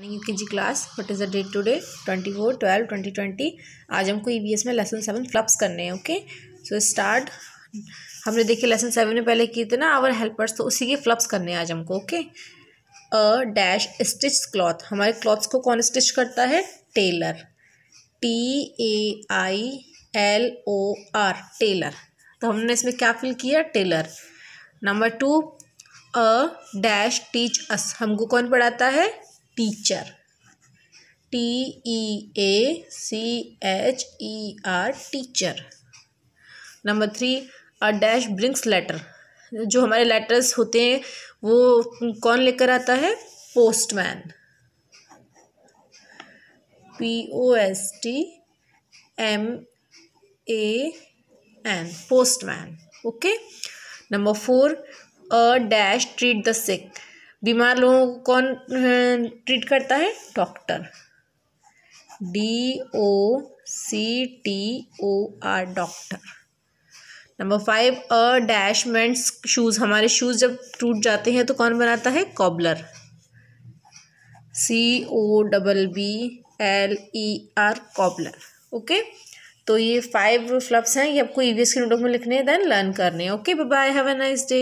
morning U K G class what is the date today twenty four twelve twenty twenty आज हमको E V S में lesson seven फ्लप्स करने हैं okay so start हमने देखे लेसन सेवन में पहले किए थे ना आवर हेल्पर्स तो उसी के फ्लप्स करने हैं आज हमको okay a dash stitch cloth हमारे क्लॉथ्स को कौन स्टिच करता है tailor T A I L O R tailor तो हमने इसमें क्या फिल किया tailor number two a dash teach us हमको कौन पढ़ाता है teacher T E A C H E R teacher number three a dash brings letter जो हमारे लेटर्स होते हैं वो कौन लेकर आता है postman P O S T M A N postman okay number four a dash treat the sick बीमार लोगों को कौन ट्रीट अं, करता है doctor D O C T O R doctor number five a dash mends shoes हमारे shoes जब टूट जाते हैं तो कौन बनाता है cobbler C O double B L E R cobbler okay तो ये फाइव फ्लब्स हैं ये आपको ईवीएस e के नोटबुक में लिखने हैं देन लर्न करने हैं okay bye have a nice day